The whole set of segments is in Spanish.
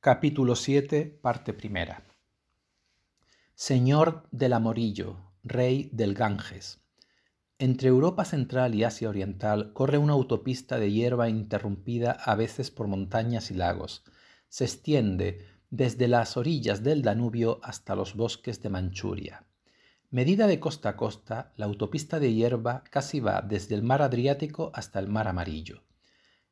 Capítulo 7, parte primera. Señor del Amorillo, rey del Ganges. Entre Europa Central y Asia Oriental corre una autopista de hierba interrumpida a veces por montañas y lagos. Se extiende desde las orillas del Danubio hasta los bosques de Manchuria. Medida de costa a costa, la autopista de hierba casi va desde el mar Adriático hasta el mar Amarillo.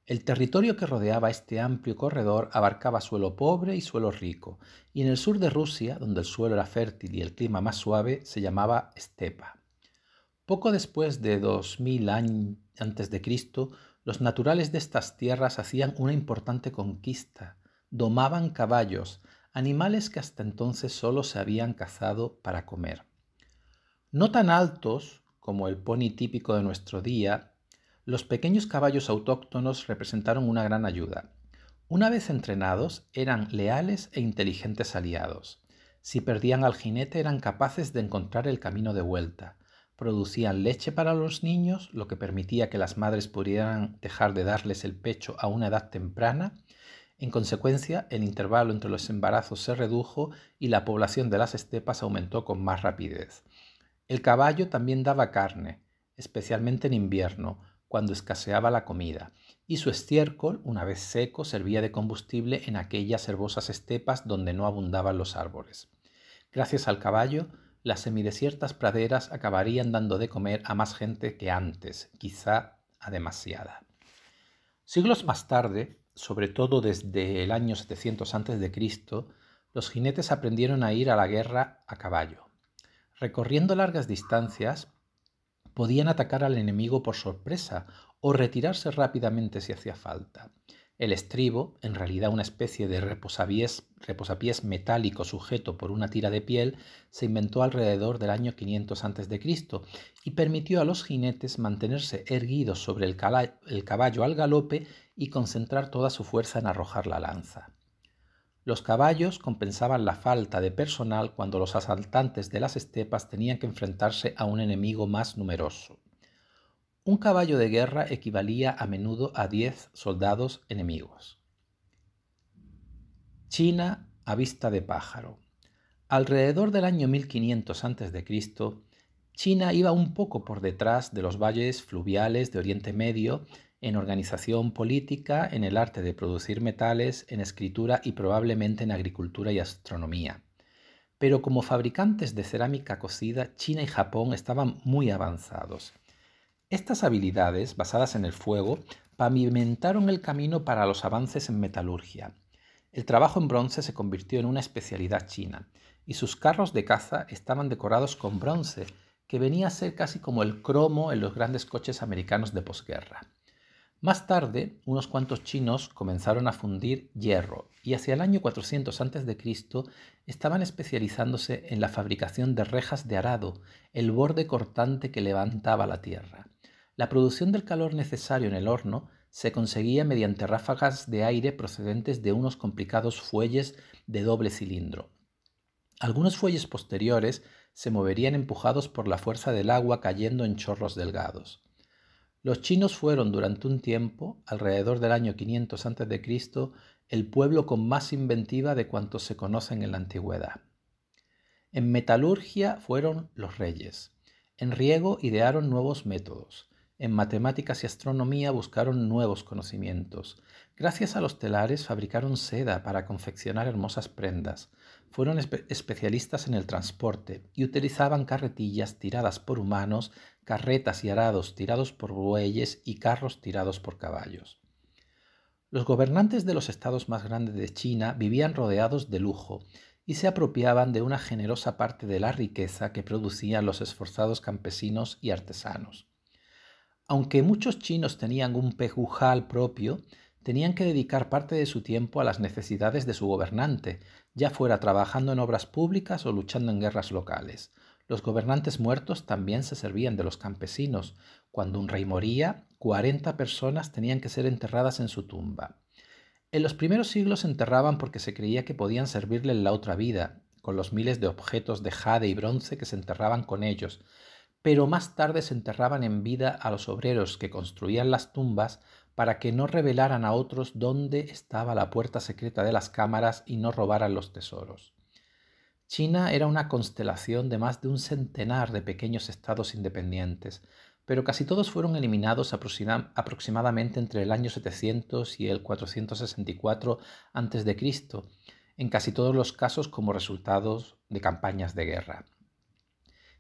El territorio que rodeaba este amplio corredor abarcaba suelo pobre y suelo rico, y en el sur de Rusia, donde el suelo era fértil y el clima más suave, se llamaba estepa. Poco después de 2000 años antes de Cristo, los naturales de estas tierras hacían una importante conquista. Domaban caballos, animales que hasta entonces solo se habían cazado para comer. No tan altos como el pony típico de nuestro día, los pequeños caballos autóctonos representaron una gran ayuda. Una vez entrenados, eran leales e inteligentes aliados. Si perdían al jinete eran capaces de encontrar el camino de vuelta. Producían leche para los niños, lo que permitía que las madres pudieran dejar de darles el pecho a una edad temprana. En consecuencia, el intervalo entre los embarazos se redujo y la población de las estepas aumentó con más rapidez. El caballo también daba carne, especialmente en invierno, cuando escaseaba la comida, y su estiércol, una vez seco, servía de combustible en aquellas herbosas estepas donde no abundaban los árboles. Gracias al caballo, las semidesiertas praderas acabarían dando de comer a más gente que antes, quizá a demasiada. Siglos más tarde, sobre todo desde el año 700 a.C., los jinetes aprendieron a ir a la guerra a caballo. Recorriendo largas distancias, podían atacar al enemigo por sorpresa o retirarse rápidamente si hacía falta. El estribo, en realidad una especie de reposapiés, metálico sujeto por una tira de piel, se inventó alrededor del año 500 a.C. y permitió a los jinetes mantenerse erguidos sobre el caballo al galope y concentrar toda su fuerza en arrojar la lanza. Los caballos compensaban la falta de personal cuando los asaltantes de las estepas tenían que enfrentarse a un enemigo más numeroso. Un caballo de guerra equivalía a menudo a 10 soldados enemigos. China a vista de pájaro. Alrededor del año 1500 a.C., China iba un poco por detrás de los valles fluviales de Oriente Medio en organización política, en el arte de producir metales, en escritura y probablemente en agricultura y astronomía. Pero como fabricantes de cerámica cocida, China y Japón estaban muy avanzados. Estas habilidades, basadas en el fuego, pavimentaron el camino para los avances en metalurgia. El trabajo en bronce se convirtió en una especialidad china, y sus carros de caza estaban decorados con bronce, que venía a ser casi como el cromo en los grandes coches americanos de posguerra. Más tarde, unos cuantos chinos comenzaron a fundir hierro y hacia el año 400 a.C. estaban especializándose en la fabricación de rejas de arado, el borde cortante que levantaba la tierra. La producción del calor necesario en el horno se conseguía mediante ráfagas de aire procedentes de unos complicados fuelles de doble cilindro. Algunos fuelles posteriores se moverían empujados por la fuerza del agua cayendo en chorros delgados. Los chinos fueron durante un tiempo, alrededor del año 500 a.C., el pueblo con más inventiva de cuantos se conocen en la antigüedad. En metalurgia fueron los reyes. En riego idearon nuevos métodos. En matemáticas y astronomía buscaron nuevos conocimientos. Gracias a los telares fabricaron seda para confeccionar hermosas prendas. Fueron especialistas en el transporte y utilizaban carretillas tiradas por humanos carretas y arados tirados por bueyes y carros tirados por caballos. Los gobernantes de los estados más grandes de China vivían rodeados de lujo y se apropiaban de una generosa parte de la riqueza que producían los esforzados campesinos y artesanos. Aunque muchos chinos tenían un pejujal propio, tenían que dedicar parte de su tiempo a las necesidades de su gobernante, ya fuera trabajando en obras públicas o luchando en guerras locales. Los gobernantes muertos también se servían de los campesinos. Cuando un rey moría, 40 personas tenían que ser enterradas en su tumba. En los primeros siglos se enterraban porque se creía que podían servirle en la otra vida, con los miles de objetos de jade y bronce que se enterraban con ellos, pero más tarde se enterraban en vida a los obreros que construían las tumbas para que no revelaran a otros dónde estaba la puerta secreta de las cámaras y no robaran los tesoros. China era una constelación de más de un centenar de pequeños estados independientes, pero casi todos fueron eliminados aproximadamente entre el año 700 y el 464 a.C., en casi todos los casos como resultados de campañas de guerra.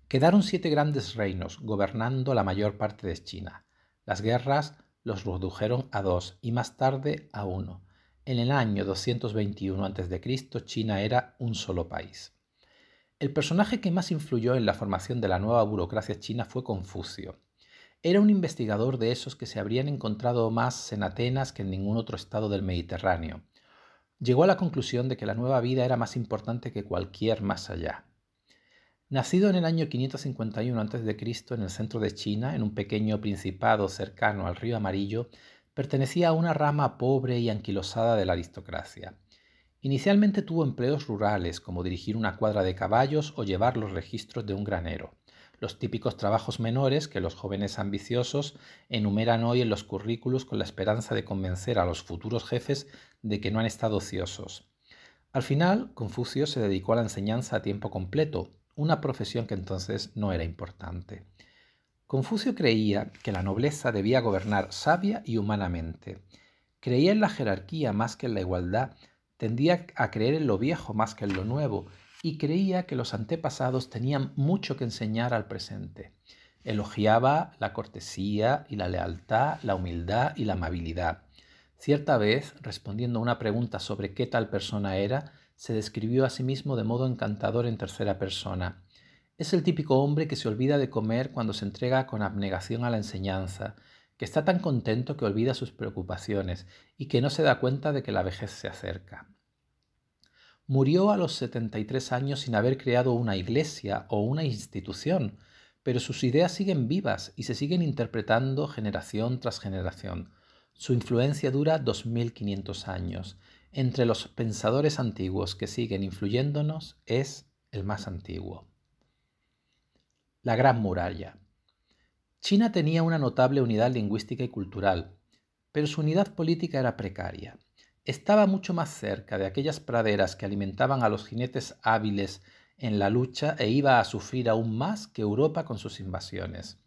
Quedaron siete grandes reinos gobernando la mayor parte de China. Las guerras los redujeron a dos y más tarde a uno. En el año 221 a.C. China era un solo país. El personaje que más influyó en la formación de la nueva burocracia china fue Confucio. Era un investigador de esos que se habrían encontrado más en Atenas que en ningún otro estado del Mediterráneo. Llegó a la conclusión de que la nueva vida era más importante que cualquier más allá. Nacido en el año 551 a.C. en el centro de China, en un pequeño principado cercano al río Amarillo, pertenecía a una rama pobre y anquilosada de la aristocracia. Inicialmente tuvo empleos rurales como dirigir una cuadra de caballos o llevar los registros de un granero, los típicos trabajos menores que los jóvenes ambiciosos enumeran hoy en los currículos con la esperanza de convencer a los futuros jefes de que no han estado ociosos. Al final, Confucio se dedicó a la enseñanza a tiempo completo, una profesión que entonces no era importante. Confucio creía que la nobleza debía gobernar sabia y humanamente. Creía en la jerarquía más que en la igualdad, Tendía a creer en lo viejo más que en lo nuevo y creía que los antepasados tenían mucho que enseñar al presente. Elogiaba la cortesía y la lealtad, la humildad y la amabilidad. Cierta vez, respondiendo a una pregunta sobre qué tal persona era, se describió a sí mismo de modo encantador en tercera persona. Es el típico hombre que se olvida de comer cuando se entrega con abnegación a la enseñanza, que está tan contento que olvida sus preocupaciones y que no se da cuenta de que la vejez se acerca. Murió a los 73 años sin haber creado una iglesia o una institución, pero sus ideas siguen vivas y se siguen interpretando generación tras generación. Su influencia dura 2500 años. Entre los pensadores antiguos que siguen influyéndonos es el más antiguo. La Gran Muralla. China tenía una notable unidad lingüística y cultural, pero su unidad política era precaria. Estaba mucho más cerca de aquellas praderas que alimentaban a los jinetes hábiles en la lucha e iba a sufrir aún más que Europa con sus invasiones.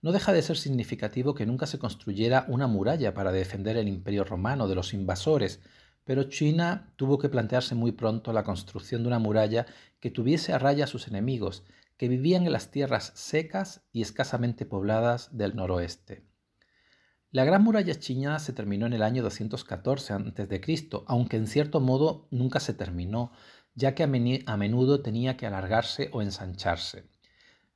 No deja de ser significativo que nunca se construyera una muralla para defender el imperio romano de los invasores, pero China tuvo que plantearse muy pronto la construcción de una muralla que tuviese a raya a sus enemigos, vivían en las tierras secas y escasamente pobladas del noroeste. La Gran Muralla chiñada se terminó en el año 214 a.C., aunque en cierto modo nunca se terminó, ya que a menudo tenía que alargarse o ensancharse.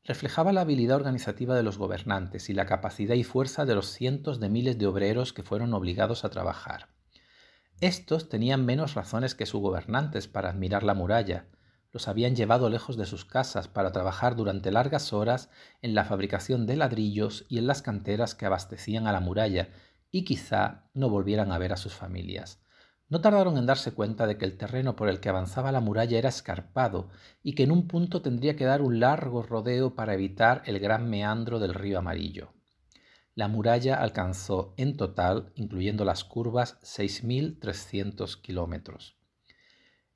Reflejaba la habilidad organizativa de los gobernantes y la capacidad y fuerza de los cientos de miles de obreros que fueron obligados a trabajar. Estos tenían menos razones que sus gobernantes para admirar la muralla, los habían llevado lejos de sus casas para trabajar durante largas horas en la fabricación de ladrillos y en las canteras que abastecían a la muralla, y quizá no volvieran a ver a sus familias. No tardaron en darse cuenta de que el terreno por el que avanzaba la muralla era escarpado y que en un punto tendría que dar un largo rodeo para evitar el gran meandro del río amarillo. La muralla alcanzó en total, incluyendo las curvas, 6.300 kilómetros.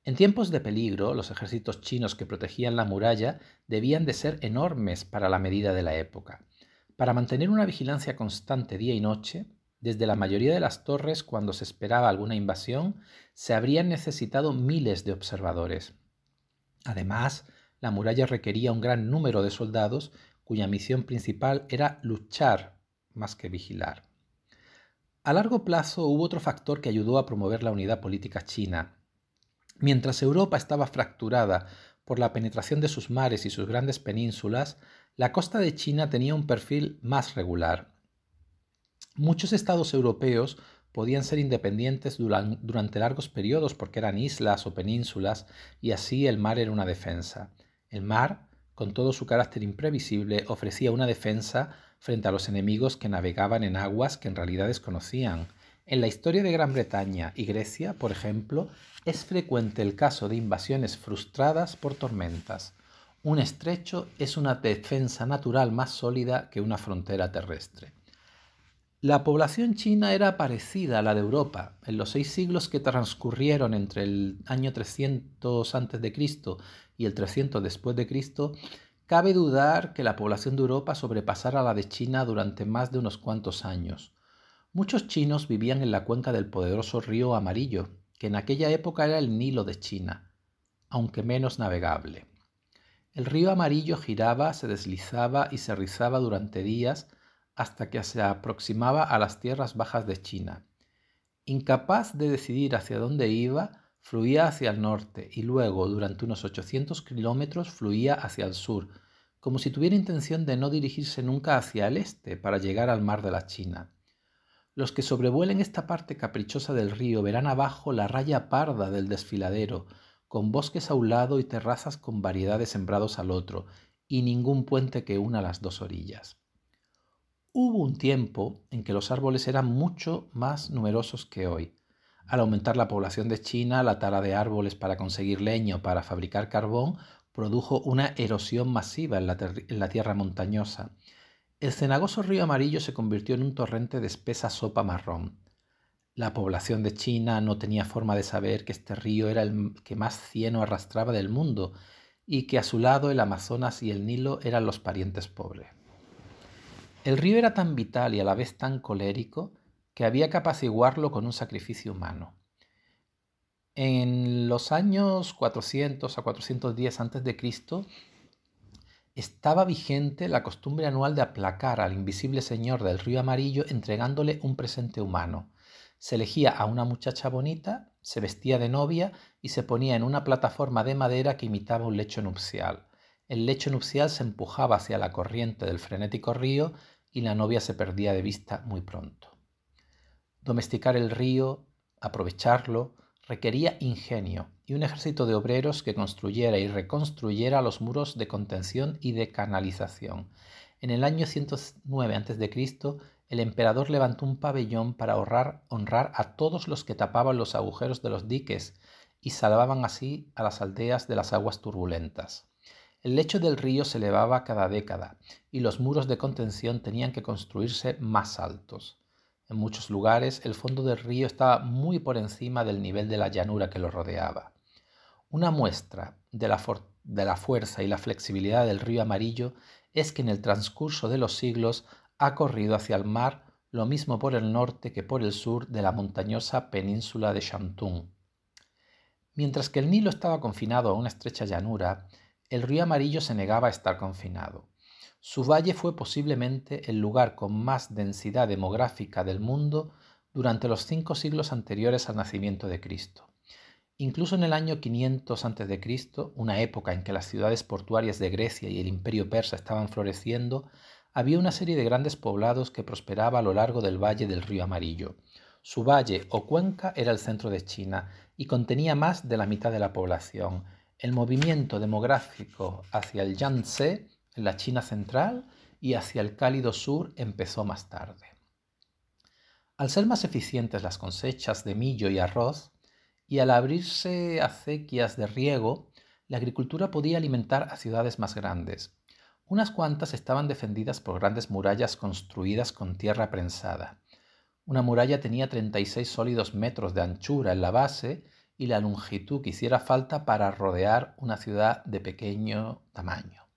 En tiempos de peligro, los ejércitos chinos que protegían la muralla debían de ser enormes para la medida de la época. Para mantener una vigilancia constante día y noche, desde la mayoría de las torres cuando se esperaba alguna invasión, se habrían necesitado miles de observadores. Además, la muralla requería un gran número de soldados cuya misión principal era luchar más que vigilar. A largo plazo hubo otro factor que ayudó a promover la unidad política china, Mientras Europa estaba fracturada por la penetración de sus mares y sus grandes penínsulas, la costa de China tenía un perfil más regular. Muchos estados europeos podían ser independientes durante largos periodos porque eran islas o penínsulas y así el mar era una defensa. El mar, con todo su carácter imprevisible, ofrecía una defensa frente a los enemigos que navegaban en aguas que en realidad desconocían en la historia de Gran Bretaña y Grecia, por ejemplo, es frecuente el caso de invasiones frustradas por tormentas. Un estrecho es una defensa natural más sólida que una frontera terrestre. La población china era parecida a la de Europa. En los seis siglos que transcurrieron entre el año 300 a.C. y el 300 después de Cristo, cabe dudar que la población de Europa sobrepasara la de China durante más de unos cuantos años. Muchos chinos vivían en la cuenca del poderoso río Amarillo, que en aquella época era el Nilo de China, aunque menos navegable. El río Amarillo giraba, se deslizaba y se rizaba durante días hasta que se aproximaba a las tierras bajas de China. Incapaz de decidir hacia dónde iba, fluía hacia el norte y luego, durante unos 800 kilómetros, fluía hacia el sur, como si tuviera intención de no dirigirse nunca hacia el este para llegar al mar de la China. Los que sobrevuelen esta parte caprichosa del río verán abajo la raya parda del desfiladero, con bosques a un lado y terrazas con variedades sembrados al otro, y ningún puente que una las dos orillas. Hubo un tiempo en que los árboles eran mucho más numerosos que hoy. Al aumentar la población de China, la tala de árboles para conseguir leño para fabricar carbón produjo una erosión masiva en la tierra montañosa, el cenagoso río amarillo se convirtió en un torrente de espesa sopa marrón. La población de China no tenía forma de saber que este río era el que más cieno arrastraba del mundo y que a su lado el Amazonas y el Nilo eran los parientes pobres. El río era tan vital y a la vez tan colérico que había que apaciguarlo con un sacrificio humano. En los años 400 a 410 a.C., estaba vigente la costumbre anual de aplacar al invisible señor del río amarillo entregándole un presente humano. Se elegía a una muchacha bonita, se vestía de novia y se ponía en una plataforma de madera que imitaba un lecho nupcial. El lecho nupcial se empujaba hacia la corriente del frenético río y la novia se perdía de vista muy pronto. Domesticar el río, aprovecharlo, requería ingenio, y un ejército de obreros que construyera y reconstruyera los muros de contención y de canalización. En el año 109 a.C., el emperador levantó un pabellón para honrar, honrar a todos los que tapaban los agujeros de los diques y salvaban así a las aldeas de las aguas turbulentas. El lecho del río se elevaba cada década y los muros de contención tenían que construirse más altos. En muchos lugares el fondo del río estaba muy por encima del nivel de la llanura que lo rodeaba. Una muestra de la, fuerza y la flexibilidad del río amarillo es que en el transcurso de los siglos ha corrido hacia el mar lo mismo por el norte que por el sur de la montañosa península de Shantung. Mientras que el Nilo estaba confinado a una estrecha llanura, el río Amarillo se negaba a estar confinado. Su valle fue posiblemente el lugar con más densidad demográfica del mundo durante los cinco siglos anteriores al nacimiento de Cristo. Incluso en el año 500 a.C., una época en que las ciudades portuarias de Grecia y el imperio persa estaban floreciendo, había una serie de grandes poblados que prosperaba a lo largo del valle del río Amarillo. Su valle o cuenca era el centro de China y contenía más de la mitad de la población. El movimiento demográfico hacia el Yangtze, en la China central, y hacia el cálido sur empezó más tarde. Al ser más eficientes las cosechas de millo y arroz, y al abrirse acequias de riego, la agricultura podía alimentar a ciudades más grandes. Unas cuantas estaban defendidas por grandes murallas construidas con tierra prensada. Una muralla tenía 36 sólidos metros de anchura en la base y la longitud que hiciera falta para rodear una ciudad de pequeño tamaño.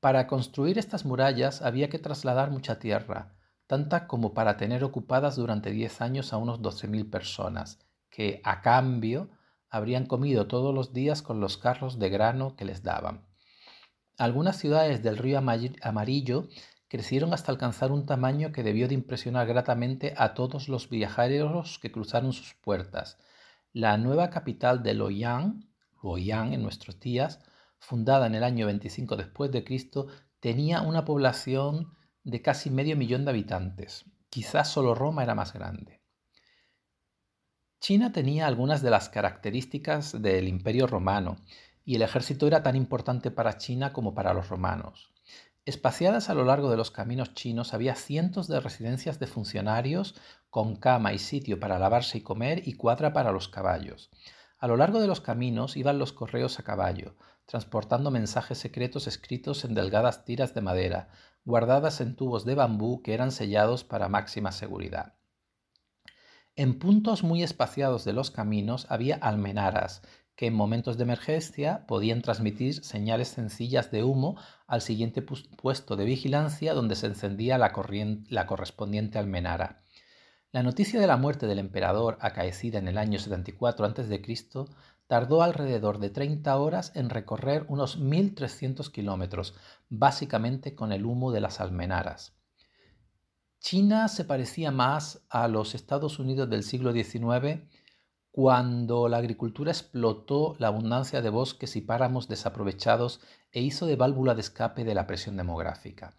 Para construir estas murallas había que trasladar mucha tierra, tanta como para tener ocupadas durante 10 años a unos 12.000 personas, que a cambio habrían comido todos los días con los carros de grano que les daban. Algunas ciudades del río Amarillo crecieron hasta alcanzar un tamaño que debió de impresionar gratamente a todos los viajeros que cruzaron sus puertas. La nueva capital de Loyang, Loyang en nuestros días, fundada en el año 25 después de Cristo, tenía una población de casi medio millón de habitantes. Quizás solo Roma era más grande. China tenía algunas de las características del imperio romano y el ejército era tan importante para China como para los romanos. Espaciadas a lo largo de los caminos chinos había cientos de residencias de funcionarios con cama y sitio para lavarse y comer y cuadra para los caballos. A lo largo de los caminos iban los correos a caballo, transportando mensajes secretos escritos en delgadas tiras de madera, guardadas en tubos de bambú que eran sellados para máxima seguridad. En puntos muy espaciados de los caminos había almenaras, que en momentos de emergencia podían transmitir señales sencillas de humo al siguiente puesto de vigilancia donde se encendía la, la correspondiente almenara. La noticia de la muerte del emperador acaecida en el año 74 a.C. tardó alrededor de 30 horas en recorrer unos 1.300 kilómetros, básicamente con el humo de las almenaras. China se parecía más a los Estados Unidos del siglo XIX cuando la agricultura explotó la abundancia de bosques y páramos desaprovechados e hizo de válvula de escape de la presión demográfica.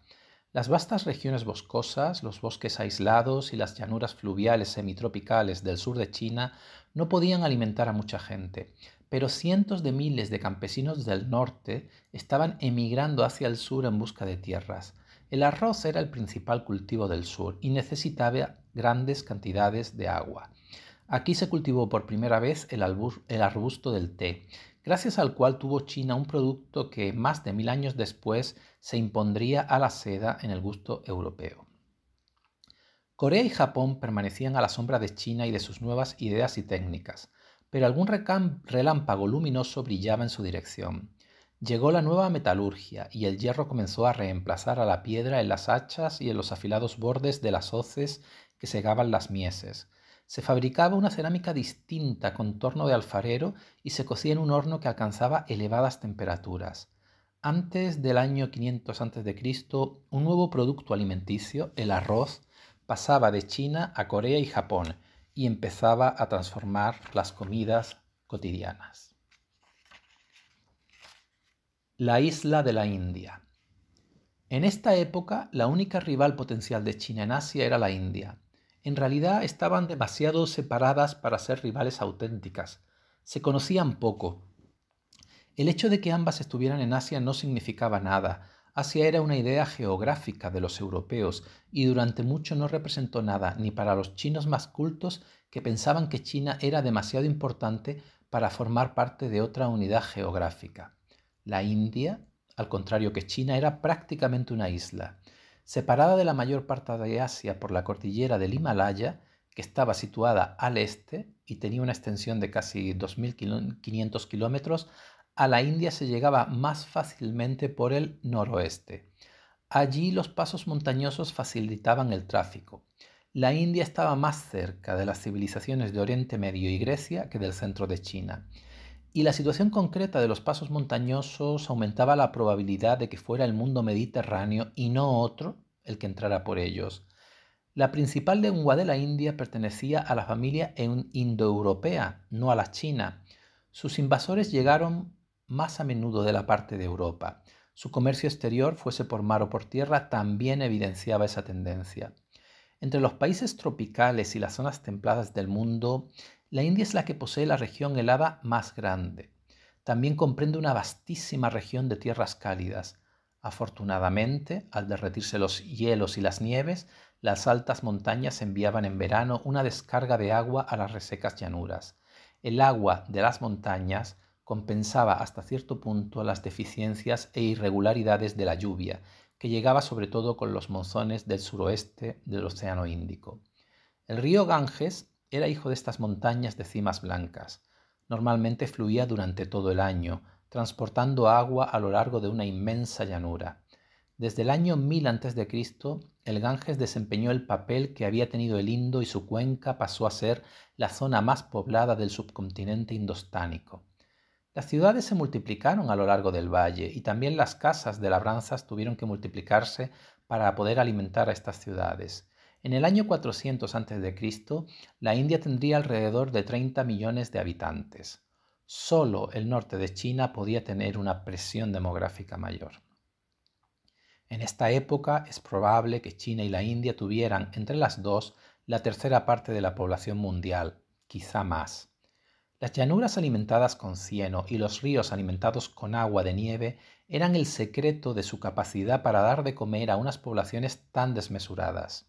Las vastas regiones boscosas, los bosques aislados y las llanuras fluviales semitropicales del sur de China no podían alimentar a mucha gente, pero cientos de miles de campesinos del norte estaban emigrando hacia el sur en busca de tierras. El arroz era el principal cultivo del sur y necesitaba grandes cantidades de agua. Aquí se cultivó por primera vez el, el arbusto del té, gracias al cual tuvo China un producto que más de mil años después se impondría a la seda en el gusto europeo. Corea y Japón permanecían a la sombra de China y de sus nuevas ideas y técnicas, pero algún relámpago luminoso brillaba en su dirección. Llegó la nueva metalurgia y el hierro comenzó a reemplazar a la piedra en las hachas y en los afilados bordes de las hoces que segaban las mieses. Se fabricaba una cerámica distinta con torno de alfarero y se cocía en un horno que alcanzaba elevadas temperaturas. Antes del año 500 a.C., un nuevo producto alimenticio, el arroz, pasaba de China a Corea y Japón y empezaba a transformar las comidas cotidianas. La isla de la India. En esta época, la única rival potencial de China en Asia era la India. En realidad estaban demasiado separadas para ser rivales auténticas. Se conocían poco. El hecho de que ambas estuvieran en Asia no significaba nada. Asia era una idea geográfica de los europeos y durante mucho no representó nada ni para los chinos más cultos que pensaban que China era demasiado importante para formar parte de otra unidad geográfica. La India, al contrario que China, era prácticamente una isla, separada de la mayor parte de Asia por la cordillera del Himalaya, que estaba situada al este y tenía una extensión de casi 2.500 kilómetros, a la India se llegaba más fácilmente por el noroeste. Allí los pasos montañosos facilitaban el tráfico. La India estaba más cerca de las civilizaciones de Oriente Medio y Grecia que del centro de China y la situación concreta de los pasos montañosos aumentaba la probabilidad de que fuera el mundo mediterráneo y no otro el que entrara por ellos. La principal lengua de la India pertenecía a la familia indoeuropea, no a la china. Sus invasores llegaron más a menudo de la parte de Europa. Su comercio exterior, fuese por mar o por tierra, también evidenciaba esa tendencia. Entre los países tropicales y las zonas templadas del mundo, la India es la que posee la región helada más grande. También comprende una vastísima región de tierras cálidas. Afortunadamente, al derretirse los hielos y las nieves, las altas montañas enviaban en verano una descarga de agua a las resecas llanuras. El agua de las montañas compensaba hasta cierto punto las deficiencias e irregularidades de la lluvia, que llegaba sobre todo con los monzones del suroeste del Océano Índico. El río Ganges era hijo de estas montañas de cimas blancas. Normalmente fluía durante todo el año, transportando agua a lo largo de una inmensa llanura. Desde el año 1000 Cristo, el Ganges desempeñó el papel que había tenido el Indo y su cuenca pasó a ser la zona más poblada del subcontinente indostánico. Las ciudades se multiplicaron a lo largo del valle y también las casas de labranzas tuvieron que multiplicarse para poder alimentar a estas ciudades. En el año 400 a.C., la India tendría alrededor de 30 millones de habitantes. Solo el norte de China podía tener una presión demográfica mayor. En esta época es probable que China y la India tuvieran entre las dos la tercera parte de la población mundial, quizá más. Las llanuras alimentadas con cieno y los ríos alimentados con agua de nieve eran el secreto de su capacidad para dar de comer a unas poblaciones tan desmesuradas.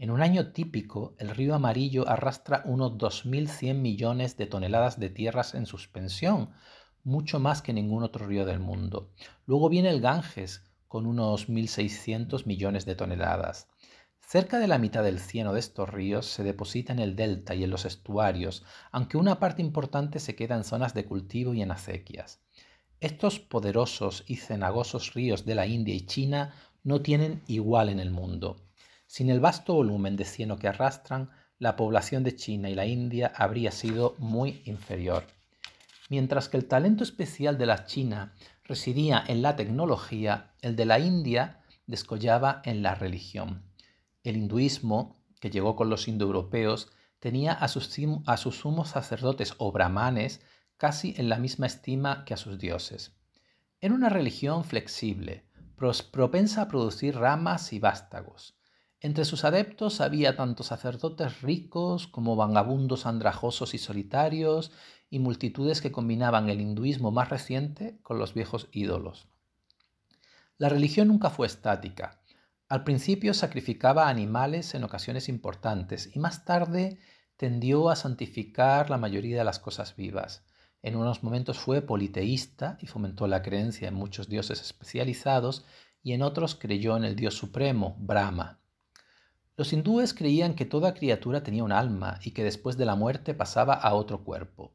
En un año típico, el río Amarillo arrastra unos 2.100 millones de toneladas de tierras en suspensión, mucho más que ningún otro río del mundo. Luego viene el Ganges, con unos 1.600 millones de toneladas. Cerca de la mitad del cieno de estos ríos se deposita en el delta y en los estuarios, aunque una parte importante se queda en zonas de cultivo y en acequias. Estos poderosos y cenagosos ríos de la India y China no tienen igual en el mundo. Sin el vasto volumen de cieno que arrastran, la población de China y la India habría sido muy inferior. Mientras que el talento especial de la China residía en la tecnología, el de la India descollaba en la religión. El hinduismo, que llegó con los indoeuropeos, tenía a sus, a sumos sacerdotes o brahmanes casi en la misma estima que a sus dioses. Era una religión flexible, propensa a producir ramas y vástagos. Entre sus adeptos había tanto sacerdotes ricos como vagabundos andrajosos y solitarios, y multitudes que combinaban el hinduismo más reciente con los viejos ídolos. La religión nunca fue estática. Al principio sacrificaba animales en ocasiones importantes y más tarde tendió a santificar la mayoría de las cosas vivas. En unos momentos fue politeísta y fomentó la creencia en muchos dioses especializados y en otros creyó en el dios supremo, Brahma. Los hindúes creían que toda criatura tenía un alma y que después de la muerte pasaba a otro cuerpo.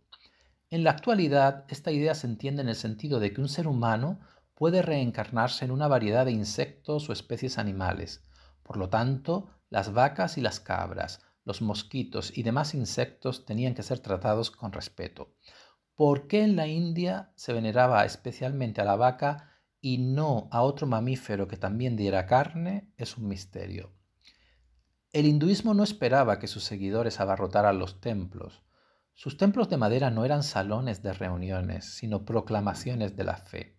En la actualidad, esta idea se entiende en el sentido de que un ser humano puede reencarnarse en una variedad de insectos o especies animales. Por lo tanto, las vacas y las cabras, los mosquitos y demás insectos tenían que ser tratados con respeto. ¿Por qué en la India se veneraba especialmente a la vaca y no a otro mamífero que también diera carne? Es un misterio. El hinduismo no esperaba que sus seguidores abarrotaran los templos. Sus templos de madera no eran salones de reuniones, sino proclamaciones de la fe.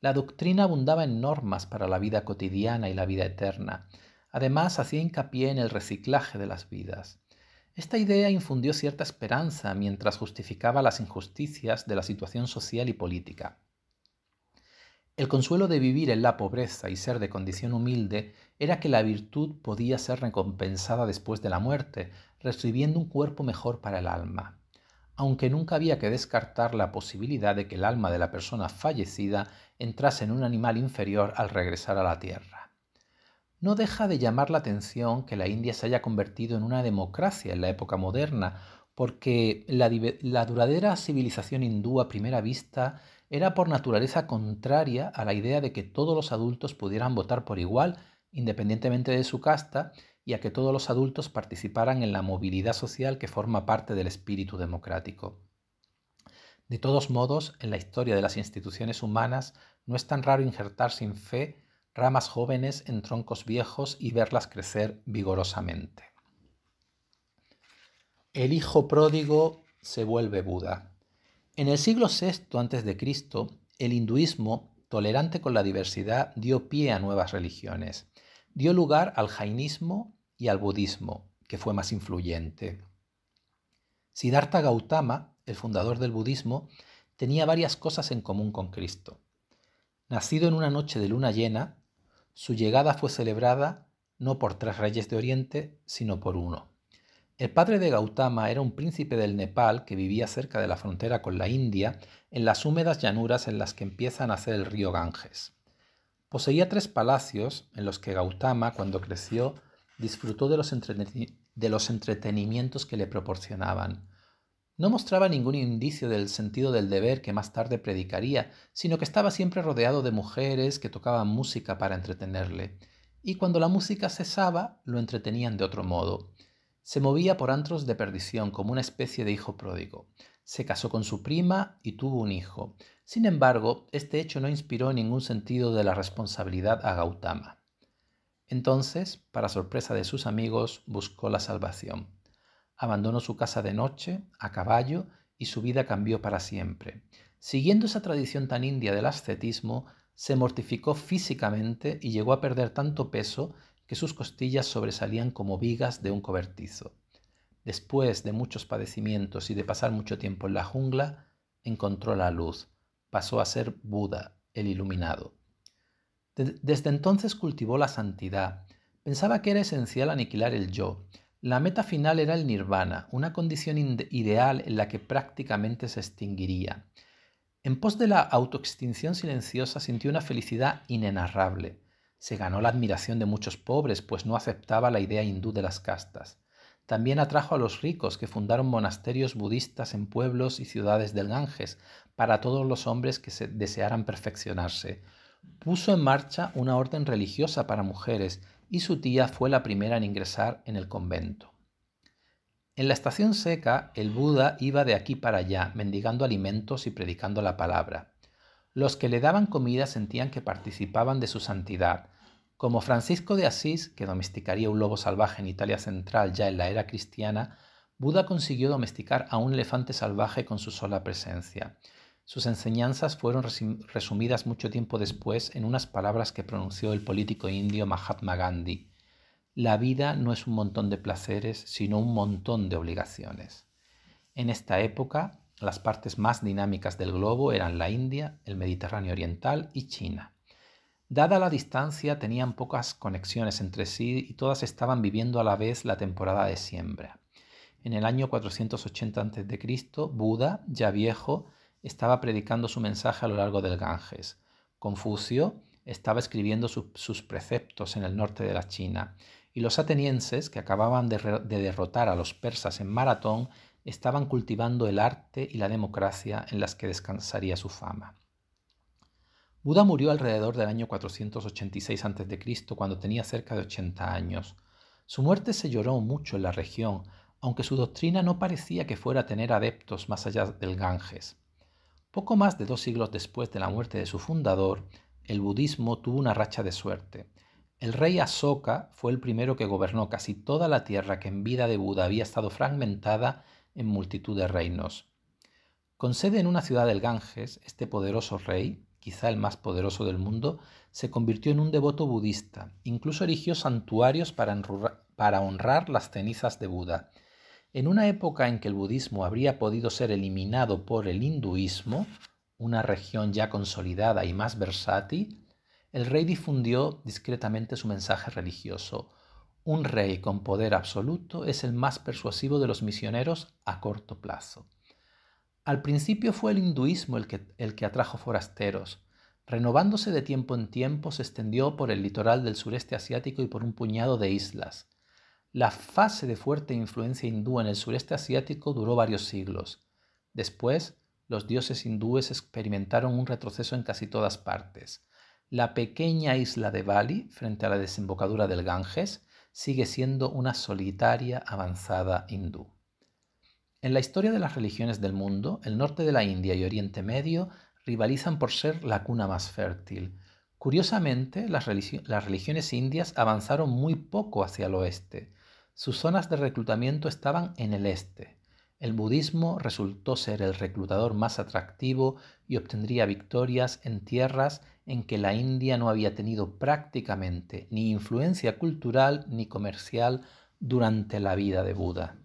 La doctrina abundaba en normas para la vida cotidiana y la vida eterna. Además, hacía hincapié en el reciclaje de las vidas. Esta idea infundió cierta esperanza mientras justificaba las injusticias de la situación social y política. El consuelo de vivir en la pobreza y ser de condición humilde era que la virtud podía ser recompensada después de la muerte, recibiendo un cuerpo mejor para el alma. Aunque nunca había que descartar la posibilidad de que el alma de la persona fallecida entrase en un animal inferior al regresar a la tierra. No deja de llamar la atención que la India se haya convertido en una democracia en la época moderna, porque la, duradera civilización hindú a primera vista era por naturaleza contraria a la idea de que todos los adultos pudieran votar por igual, independientemente de su casta, y a que todos los adultos participaran en la movilidad social que forma parte del espíritu democrático. De todos modos, en la historia de las instituciones humanas no es tan raro injertar sin fe ramas jóvenes en troncos viejos y verlas crecer vigorosamente. El hijo pródigo se vuelve Buda. En el siglo VI a.C., el hinduismo, tolerante con la diversidad, dio pie a nuevas religiones. Dio lugar al jainismo y al budismo, que fue más influyente. Siddhartha Gautama, el fundador del budismo, tenía varias cosas en común con Cristo. Nacido en una noche de luna llena, su llegada fue celebrada no por tres reyes de Oriente, sino por uno. El padre de Gautama era un príncipe del Nepal que vivía cerca de la frontera con la India, en las húmedas llanuras en las que empieza a nacer el río Ganges. Poseía tres palacios en los que Gautama, cuando creció, disfrutó de los, de los entretenimientos que le proporcionaban. No mostraba ningún indicio del sentido del deber que más tarde predicaría, sino que estaba siempre rodeado de mujeres que tocaban música para entretenerle, y cuando la música cesaba lo entretenían de otro modo. Se movía por antros de perdición como una especie de hijo pródigo. Se casó con su prima y tuvo un hijo. Sin embargo, este hecho no inspiró ningún sentido de la responsabilidad a Gautama. Entonces, para sorpresa de sus amigos, buscó la salvación. Abandonó su casa de noche, a caballo, y su vida cambió para siempre. Siguiendo esa tradición tan india del ascetismo, se mortificó físicamente y llegó a perder tanto peso sus costillas sobresalían como vigas de un cobertizo. Después de muchos padecimientos y de pasar mucho tiempo en la jungla, encontró la luz, pasó a ser Buda, el iluminado. desde entonces cultivó la santidad. Pensaba que era esencial aniquilar el yo. La meta final era el nirvana, una condición ideal en la que prácticamente se extinguiría. En pos de la autoextinción silenciosa sintió una felicidad inenarrable. Se ganó la admiración de muchos pobres, pues no aceptaba la idea hindú de las castas. También atrajo a los ricos que fundaron monasterios budistas en pueblos y ciudades del Ganges para todos los hombres que se desearan perfeccionarse. Puso en marcha una orden religiosa para mujeres y su tía fue la primera en ingresar en el convento. En la estación seca, el Buda iba de aquí para allá, mendigando alimentos y predicando la palabra. Los que le daban comida sentían que participaban de su santidad, como Francisco de Asís, que domesticaría un lobo salvaje en Italia central ya en la era cristiana, Buda consiguió domesticar a un elefante salvaje con su sola presencia. Sus enseñanzas fueron resumidas mucho tiempo después en unas palabras que pronunció el político indio Mahatma Gandhi. La vida no es un montón de placeres, sino un montón de obligaciones. En esta época, las partes más dinámicas del globo eran la India, el Mediterráneo Oriental y China. Dada la distancia, tenían pocas conexiones entre sí y todas estaban viviendo a la vez la temporada de siembra. En el año 480 a.C., Buda, ya viejo, estaba predicando su mensaje a lo largo del Ganges. Confucio estaba escribiendo sus preceptos en el norte de la China y los atenienses, que acababan de derrotar a los persas en maratón, estaban cultivando el arte y la democracia en las que descansaría su fama. Buda murió alrededor del año 486 a.C., cuando tenía cerca de 80 años. Su muerte se lloró mucho en la región, aunque su doctrina no parecía que fuera a tener adeptos más allá del Ganges. Poco más de dos siglos después de la muerte de su fundador, el budismo tuvo una racha de suerte. El rey Asoka fue el primero que gobernó casi toda la tierra que en vida de Buda había estado fragmentada en multitud de reinos. Con sede en una ciudad del Ganges, este poderoso rey, quizá el más poderoso del mundo, se convirtió en un devoto budista. Incluso erigió santuarios para, honrar las cenizas de Buda. En una época en que el budismo habría podido ser eliminado por el hinduismo, una región ya consolidada y más versátil, el rey difundió discretamente su mensaje religioso. Un rey con poder absoluto es el más persuasivo de los misioneros a corto plazo. Al principio fue el hinduismo el que, atrajo forasteros. Renovándose de tiempo en tiempo, se extendió por el litoral del sureste asiático y por un puñado de islas. La fase de fuerte influencia hindú en el sureste asiático duró varios siglos. Después, los dioses hindúes experimentaron un retroceso en casi todas partes. La pequeña isla de Bali, frente a la desembocadura del Ganges, sigue siendo una solitaria avanzada hindú. En la historia de las religiones del mundo, el norte de la India y Oriente Medio rivalizan por ser la cuna más fértil. Curiosamente, las, religiones indias avanzaron muy poco hacia el oeste. Sus zonas de reclutamiento estaban en el este. El budismo resultó ser el reclutador más atractivo y obtendría victorias en tierras en que la India no había tenido prácticamente ni influencia cultural ni comercial durante la vida de Buda.